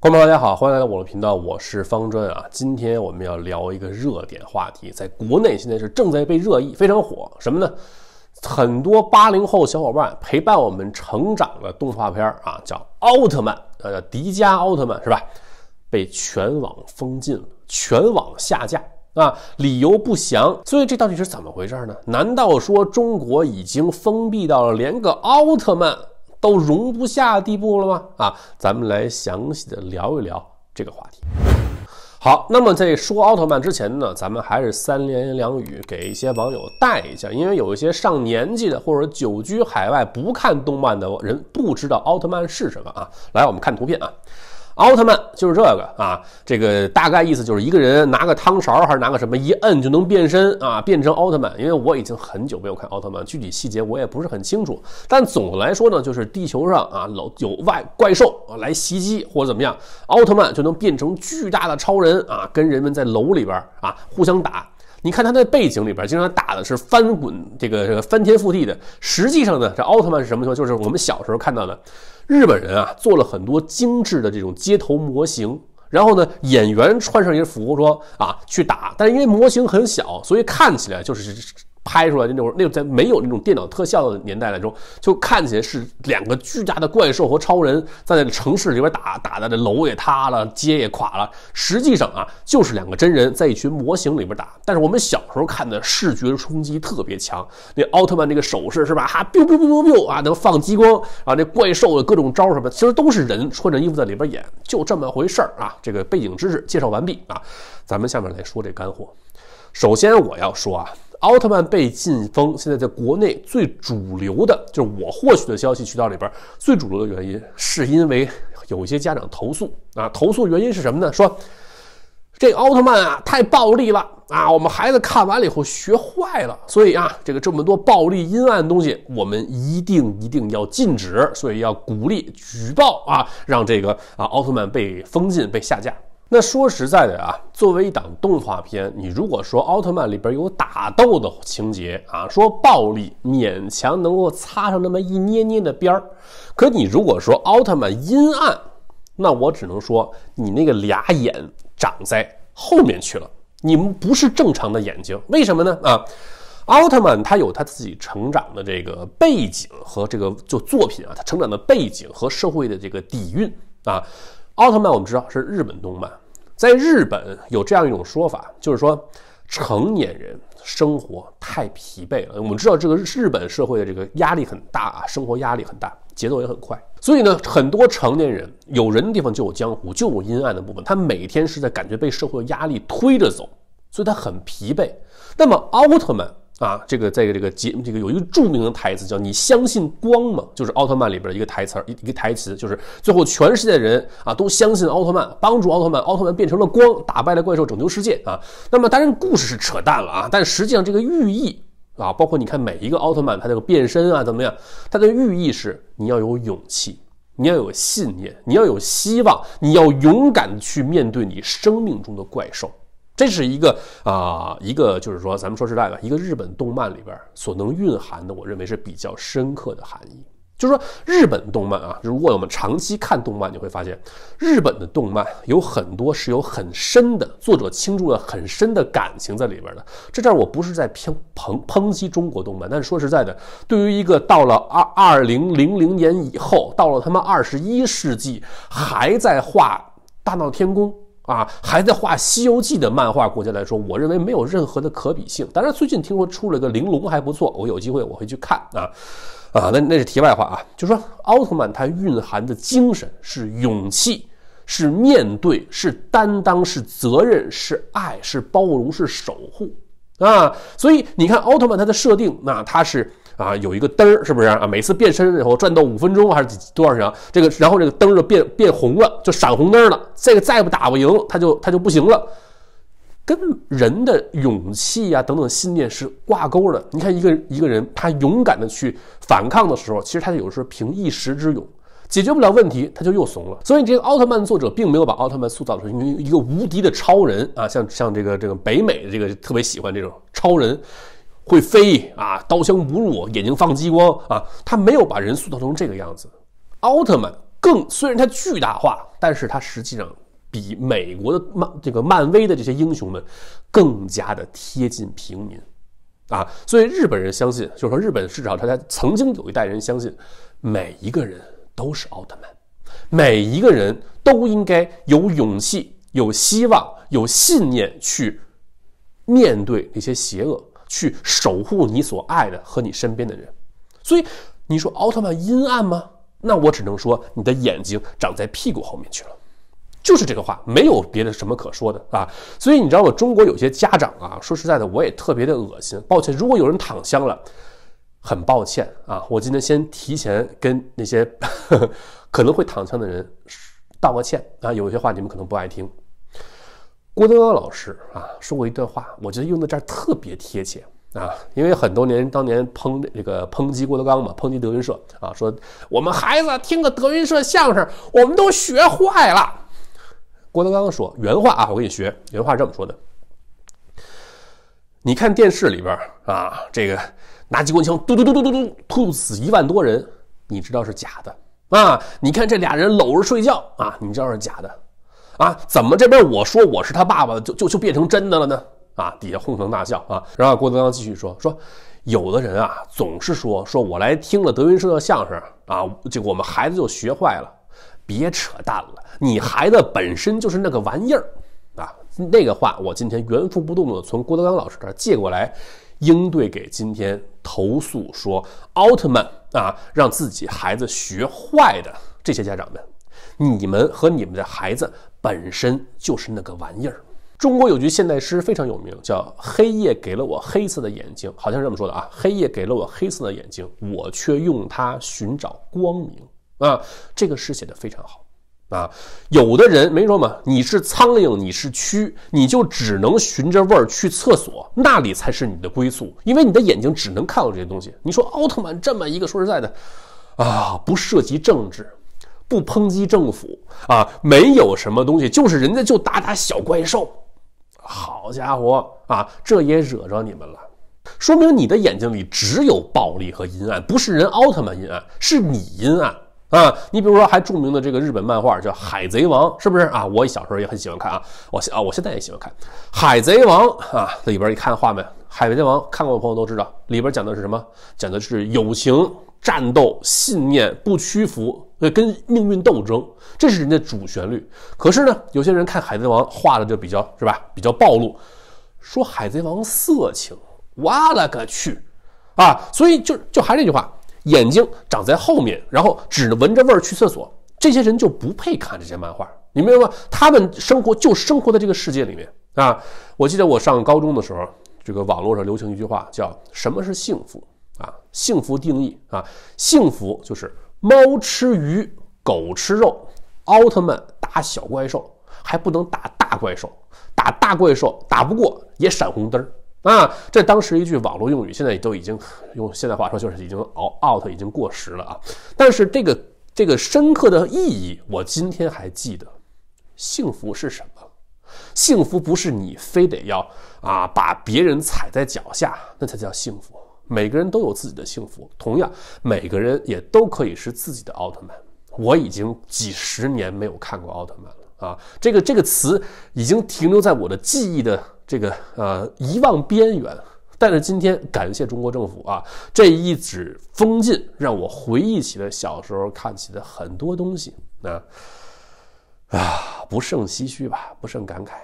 观众朋友，大家好，欢迎来到我的频道，我是方砖啊。今天我们要聊一个热点话题，在国内现在是正在被热议，非常火，什么呢？很多八零后小伙伴陪伴我们成长的动画片啊，叫《奥特曼》，呃，迪迦奥特曼是吧？被全网封禁了，全网下架啊，理由不详。所以这到底是怎么回事呢？难道说中国已经封闭到了连个奥特曼？都容不下地步了吗？啊，咱们来详细的聊一聊这个话题。好，那么在说奥特曼之前呢，咱们还是三言两语给一些网友带一下，因为有一些上年纪的或者久居海外不看动漫的人不知道奥特曼是什么啊。来，我们看图片啊。奥特曼就是这个啊，这个大概意思就是一个人拿个汤勺还是拿个什么一摁就能变身啊，变成奥特曼。因为我已经很久没有看奥特曼，具体细节我也不是很清楚。但总的来说呢，就是地球上啊楼有外怪兽啊来袭击或者怎么样，奥特曼就能变成巨大的超人啊，跟人们在楼里边啊互相打。你看他的背景里边，经常打的是翻滚，这个翻天覆地的。实际上呢，这奥特曼是什么？就是我们小时候看到的日本人啊，做了很多精致的这种街头模型，然后呢，演员穿上一些服装啊去打，但是因为模型很小，所以看起来就是。拍出来的那种，那种在没有那种电脑特效的年代来说，就看起来是两个巨大的怪兽和超人在那城市里边打，打的这楼也塌了，街也垮了。实际上啊，就是两个真人在一群模型里边打。但是我们小时候看的视觉冲击特别强，那奥特曼那个手势是吧？哈，biu biu biu biu biu 啊，能放激光，啊，那怪兽的各种招什么，其实都是人穿着衣服在里边演，就这么回事儿啊。这个背景知识介绍完毕啊，咱们下面来说这干货。首先我要说啊。奥特曼被禁封，现在在国内最主流的，就是我获取的消息渠道里边最主流的原因，是因为有一些家长投诉啊，投诉原因是什么呢？说这奥特曼啊太暴力了啊，我们孩子看完了以后学坏了，所以啊，这个这么多暴力阴暗的东西，我们一定一定要禁止，所以要鼓励举报啊，让这个啊奥特曼被封禁被下架。那说实在的啊，作为一档动画片，你如果说奥特曼里边有打斗的情节啊，说暴力，勉强能够擦上那么一捏捏的边儿；可你如果说奥特曼阴暗，那我只能说你那个俩眼长在后面去了，你们不是正常的眼睛。为什么呢？啊，奥特曼他有他自己成长的这个背景和这个就作品啊，他成长的背景和社会的这个底蕴啊。奥特曼我们知道是日本动漫。在日本有这样一种说法，就是说成年人生活太疲惫了。我们知道这个日本社会的这个压力很大啊，生活压力很大，节奏也很快。所以呢，很多成年人有人的地方就有江湖，就有阴暗的部分。他每天是在感觉被社会的压力推着走，所以他很疲惫。那么奥特曼。啊，这个，在这个节，这个有一个著名的台词叫“你相信光吗？”就是奥特曼里边的一个台词一一个台词就是最后全世界的人啊都相信奥特曼，帮助奥特曼，奥特曼变成了光，打败了怪兽，拯救世界啊。那么当然故事是扯淡了啊，但实际上这个寓意啊，包括你看每一个奥特曼他这个变身啊怎么样，它的寓意是你要有勇气，你要有信念，你要有希望，你要勇敢去面对你生命中的怪兽。这是一个啊，一个就是说，咱们说实在的，一个日本动漫里边所能蕴含的，我认为是比较深刻的含义。就是说，日本动漫啊，如果我们长期看动漫，你会发现，日本的动漫有很多是有很深的作者倾注了很深的感情在里边的。这这儿我不是在偏抨抨击中国动漫，但是说实在的，对于一个到了二二零零零年以后，到了他妈二十一世纪还在画大闹天宫。啊，还在画《西游记》的漫画，国家来说，我认为没有任何的可比性。当然，最近听说出了个《玲珑》，还不错，我有机会我会去看啊。啊，那那是题外话啊。就说奥特曼，它蕴含的精神是勇气，是面对，是担当，是责任，是爱，是包容，是守护啊。所以你看奥特曼它的设定，那它是。啊，有一个灯儿，是不是啊？每次变身以后，转动五分钟还是多少秒？这个，然后这个灯就变变红了，就闪红灯了。这个再不打不赢，他就他就不行了。跟人的勇气啊等等信念是挂钩的。你看一个一个人，他勇敢的去反抗的时候，其实他有时候凭一时之勇解决不了问题，他就又怂了。所以，这个奥特曼作者并没有把奥特曼塑造成一个一个无敌的超人啊，像像这个这个北美的这个特别喜欢这种超人。会飞啊，刀枪不入，眼睛放激光啊！他没有把人塑造成这个样子。奥特曼更虽然他巨大化，但是他实际上比美国的漫这个漫威的这些英雄们更加的贴近平民啊。所以日本人相信，就是说日本至少他在曾经有一代人相信，每一个人都是奥特曼，每一个人都应该有勇气、有希望、有信念去面对那些邪恶。去守护你所爱的和你身边的人，所以你说奥特曼阴暗吗？那我只能说你的眼睛长在屁股后面去了，就是这个话，没有别的什么可说的啊。所以你知道吗？中国有些家长啊，说实在的，我也特别的恶心。抱歉，如果有人躺枪了，很抱歉啊。我今天先提前跟那些 可能会躺枪的人道个歉啊。有些话你们可能不爱听。郭德纲老师啊说过一段话，我觉得用在这儿特别贴切啊，因为很多年当年抨这个抨击郭德纲嘛，抨击德云社啊，说我们孩子听个德云社相声，我们都学坏了。郭德纲说原话啊，我给你学原话这么说的：你看电视里边啊，这个拿机关枪嘟嘟嘟嘟嘟嘟，突死一万多人，你知道是假的啊？你看这俩人搂着睡觉啊，你知道是假的。啊，怎么这边我说我是他爸爸，就就就变成真的了呢？啊，底下哄堂大笑啊。然后郭德纲继续说说，有的人啊，总是说说我来听了德云社的相声啊，就我们孩子就学坏了，别扯淡了，你孩子本身就是那个玩意儿啊。那个话我今天原封不动的从郭德纲老师这借过来，应对给今天投诉说奥特曼啊，让自己孩子学坏的这些家长们，你们和你们的孩子。本身就是那个玩意儿。中国有句现代诗非常有名，叫《黑夜给了我黑色的眼睛》，好像是这么说的啊：黑夜给了我黑色的眼睛，我却用它寻找光明啊。这个诗写的非常好啊。有的人没说嘛，你是苍蝇，你是蛆，你就只能循着味儿去厕所，那里才是你的归宿，因为你的眼睛只能看到这些东西。你说奥特曼这么一个说实在的，啊，不涉及政治。不抨击政府啊，没有什么东西，就是人家就打打小怪兽。好家伙啊，这也惹着你们了，说明你的眼睛里只有暴力和阴暗，不是人奥特曼阴暗，是你阴暗啊。你比如说，还著名的这个日本漫画叫《海贼王》，是不是啊？我小时候也很喜欢看啊，我啊，我现在也喜欢看《海贼王》啊。里边你看画面，《海贼王》看过的朋友都知道，里边讲的是什么？讲的是友情、战斗、信念、不屈服。呃，跟命运斗争，这是人家主旋律。可是呢，有些人看《海贼王》画的就比较是吧，比较暴露，说《海贼王》色情，我了个去啊！所以就就还是那句话，眼睛长在后面，然后只能闻着味儿去厕所，这些人就不配看这些漫画。你明白吗？他们生活就生活在这个世界里面啊！我记得我上高中的时候，这个网络上流行一句话叫“什么是幸福”啊？幸福定义啊？幸福就是。猫吃鱼，狗吃肉，奥特曼打小怪兽，还不能打大怪兽，打大怪兽打不过也闪红灯儿啊！这当时一句网络用语，现在都已经用现在话说就是已经熬 out，已经过时了啊。但是这个这个深刻的意义，我今天还记得。幸福是什么？幸福不是你非得要啊把别人踩在脚下，那才叫幸福。每个人都有自己的幸福，同样，每个人也都可以是自己的奥特曼。我已经几十年没有看过奥特曼了啊，这个这个词已经停留在我的记忆的这个呃遗忘边缘。但是今天，感谢中国政府啊，这一纸封禁让我回忆起了小时候看起的很多东西。啊啊，不胜唏嘘吧，不胜感慨。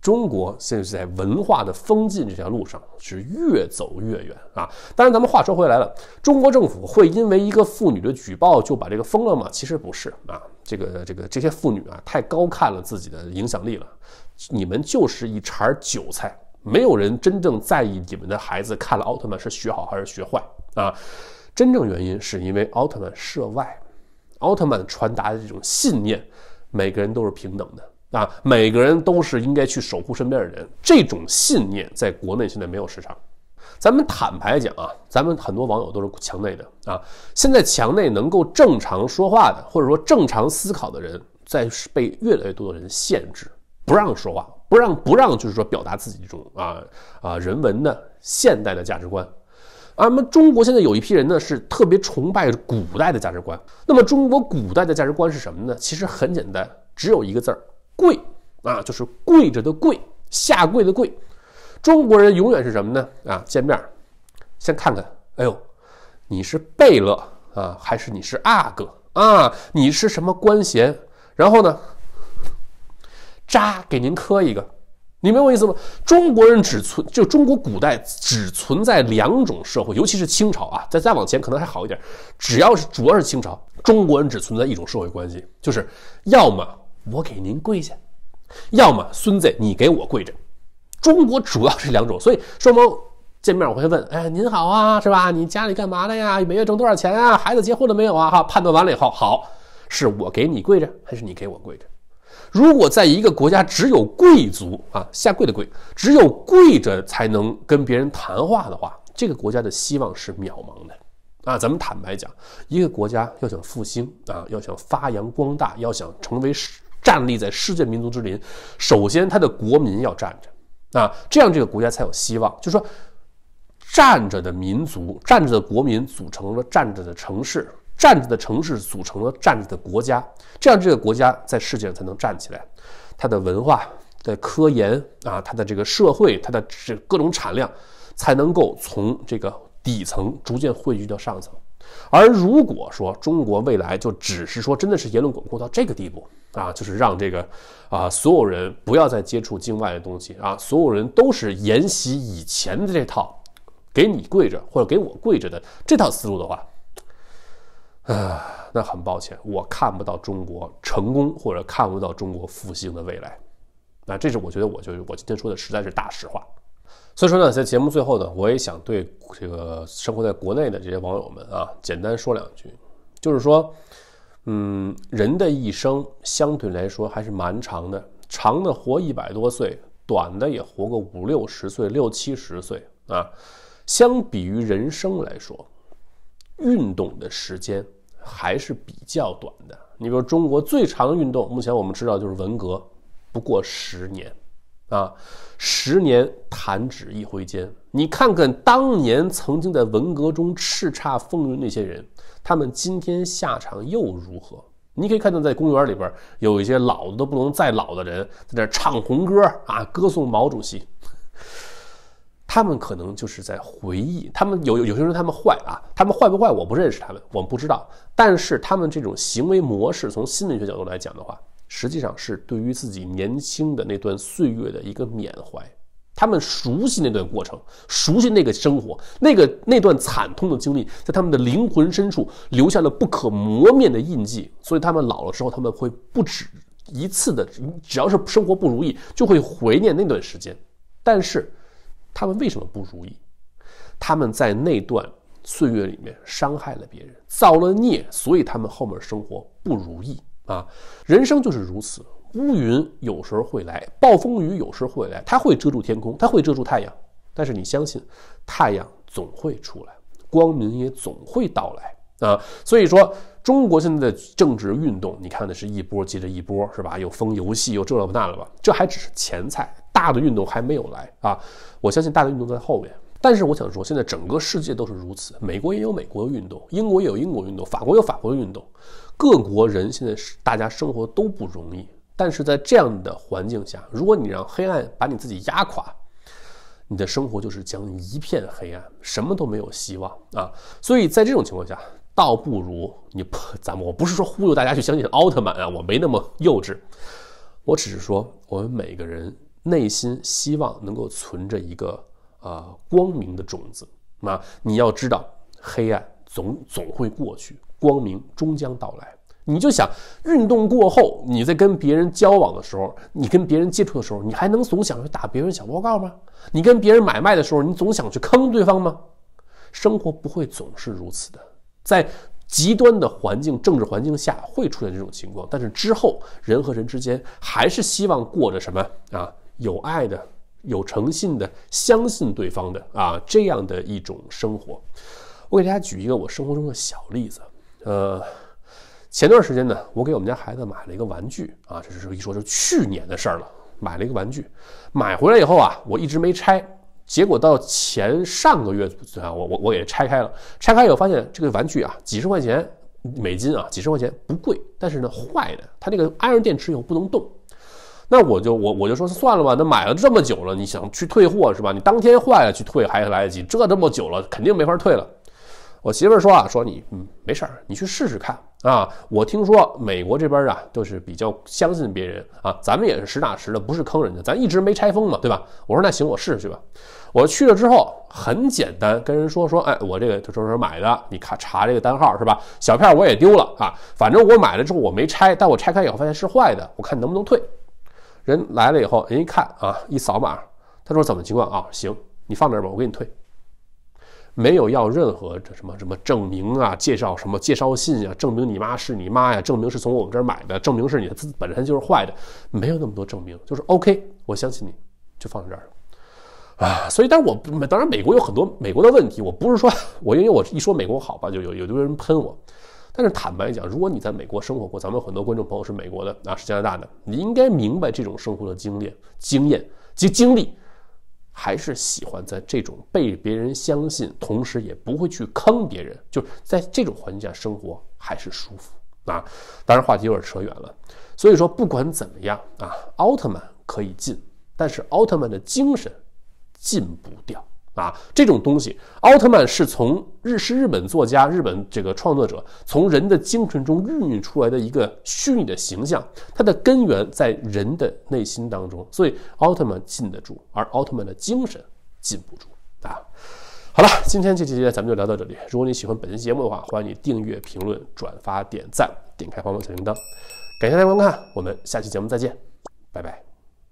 中国现在在文化的封禁这条路上是越走越远啊！当然，咱们话说回来了，中国政府会因为一个妇女的举报就把这个封了吗？其实不是啊，这个这个这些妇女啊，太高看了自己的影响力了。你们就是一茬韭菜，没有人真正在意你们的孩子看了奥特曼是学好还是学坏啊！真正原因是因为奥特曼涉外，奥特曼传达的这种信念，每个人都是平等的。啊，每个人都是应该去守护身边的人，这种信念在国内现在没有市场。咱们坦白讲啊，咱们很多网友都是墙内的啊。现在墙内能够正常说话的，或者说正常思考的人，在被越来越多的人限制，不让说话，不让不让，就是说表达自己这种啊啊人文的现代的价值观。啊，那么中国现在有一批人呢，是特别崇拜古代的价值观。那么中国古代的价值观是什么呢？其实很简单，只有一个字儿。跪啊，就是跪着的跪，下跪的跪。中国人永远是什么呢？啊，见面先看看，哎呦，你是贝勒啊，还是你是阿哥啊？你是什么官衔？然后呢，扎给您磕一个，你明白我意思吗？中国人只存，就中国古代只存在两种社会，尤其是清朝啊，再再往前可能还好一点。只要是主要是清朝，中国人只存在一种社会关系，就是要么。我给您跪下，要么孙子，你给我跪着。中国主要是两种，所以双方见面我会问：哎，您好啊，是吧？你家里干嘛的呀？每月挣多少钱啊？孩子结婚了没有啊？哈，判断完了以后，好，是我给你跪着，还是你给我跪着？如果在一个国家只有贵族啊下跪的跪，只有跪着才能跟别人谈话的话，这个国家的希望是渺茫的啊。咱们坦白讲，一个国家要想复兴啊，要想发扬光大，要想成为史。站立在世界民族之林，首先，他的国民要站着，啊，这样这个国家才有希望。就是说，站着的民族，站着的国民组成了站着的城市，站着的城市组成了站着的国家，这样这个国家在世界上才能站起来。他的文化的科研啊，他的这个社会，他的这各种产量，才能够从这个底层逐渐汇聚到上层。而如果说中国未来就只是说真的是言论管控到这个地步，啊，就是让这个啊，所有人不要再接触境外的东西啊，所有人都是沿袭以前的这套，给你跪着或者给我跪着的这套思路的话，啊，那很抱歉，我看不到中国成功或者看不到中国复兴的未来，那这是我觉得，我觉得我今天说的实在是大实话，所以说呢，在节目最后呢，我也想对这个生活在国内的这些网友们啊，简单说两句，就是说。嗯，人的一生相对来说还是蛮长的，长的活一百多岁，短的也活个五六十岁、六七十岁啊。相比于人生来说，运动的时间还是比较短的。你比如中国最长的运动，目前我们知道就是文革，不过十年，啊，十年弹指一挥间。你看看当年曾经在文革中叱咤风云那些人。他们今天下场又如何？你可以看到，在公园里边有一些老的都不能再老的人在那唱红歌啊，歌颂毛主席。他们可能就是在回忆，他们有有些人他们坏啊，他们坏不坏我不认识他们，我们不知道。但是他们这种行为模式，从心理学角度来讲的话，实际上是对于自己年轻的那段岁月的一个缅怀。他们熟悉那段过程，熟悉那个生活，那个那段惨痛的经历，在他们的灵魂深处留下了不可磨灭的印记。所以他们老了之后，他们会不止一次的，只要是生活不如意，就会怀念那段时间。但是，他们为什么不如意？他们在那段岁月里面伤害了别人，造了孽，所以他们后面生活不如意啊。人生就是如此。乌云有时候会来，暴风雨有时候会来，它会遮住天空，它会遮住太阳，但是你相信，太阳总会出来，光明也总会到来啊！所以说，中国现在的政治运动，你看的是一波接着一波，是吧？又封游戏，又这么那了吧？这还只是前菜，大的运动还没有来啊！我相信大的运动在后面。但是我想说，现在整个世界都是如此，美国也有美国的运动，英国也有英国运动，法国有法国的运动，各国人现在是大家生活都不容易。但是在这样的环境下，如果你让黑暗把你自己压垮，你的生活就是将一片黑暗，什么都没有希望啊。所以在这种情况下，倒不如你咱们我不是说忽悠大家去相信奥特曼啊，我没那么幼稚，我只是说我们每个人内心希望能够存着一个呃光明的种子。那你要知道，黑暗总总会过去，光明终将到来。你就想运动过后，你在跟别人交往的时候，你跟别人接触的时候，你还能总想着打别人小报告吗？你跟别人买卖的时候，你总想去坑对方吗？生活不会总是如此的，在极端的环境、政治环境下会出现这种情况，但是之后人和人之间还是希望过着什么啊？有爱的、有诚信的、相信对方的啊，这样的一种生活。我给大家举一个我生活中的小例子，呃。前段时间呢，我给我们家孩子买了一个玩具啊，这是一说，是去年的事儿了。买了一个玩具，买回来以后啊，我一直没拆。结果到前上个月啊，我我我给拆开了，拆开以后发现这个玩具啊，几十块钱美金啊，几十块钱不贵，但是呢坏的，它这个安上电池以后不能动。那我就我我就说算了吧，那买了这么久了，你想去退货是吧？你当天坏了去退还来得及，这这么久了肯定没法退了。我媳妇儿说啊，说你，嗯没事儿，你去试试看啊。我听说美国这边啊，都是比较相信别人啊，咱们也是实打实的，不是坑人家，咱一直没拆封嘛，对吧？我说那行，我试试去吧。我去了之后，很简单，跟人说说，哎，我这个就是说买的，你看查这个单号是吧？小票我也丢了啊，反正我买了之后我没拆，但我拆开以后发现是坏的，我看能不能退。人来了以后，人一看啊，一扫码，他说怎么情况啊？行，你放那儿吧，我给你退。没有要任何这什么什么证明啊，介绍什么介绍信啊，证明你妈是你妈呀，证明是从我们这儿买的，证明是你的资本身就是坏的，没有那么多证明，就是 OK，我相信你，就放在这儿了，啊，所以，但是我当然美国有很多美国的问题，我不是说我因为我一说美国好吧，就有有的人喷我，但是坦白讲，如果你在美国生活过，咱们很多观众朋友是美国的啊，是加拿大的，你应该明白这种生活的经历、经验及经历。还是喜欢在这种被别人相信，同时也不会去坑别人，就是在这种环境下生活还是舒服啊。当然话题有点扯远了，所以说不管怎么样啊，奥特曼可以进，但是奥特曼的精神进不掉。啊，这种东西，奥特曼是从日是日本作家、日本这个创作者从人的精神中孕育出来的一个虚拟的形象，它的根源在人的内心当中，所以奥特曼禁得住，而奥特曼的精神禁不住啊。好了，今天这期节目咱们就聊到这里。如果你喜欢本期节目的话，欢迎你订阅、评论、转发、点赞，点开黄方小铃铛。感谢大家观看，我们下期节目再见，拜拜。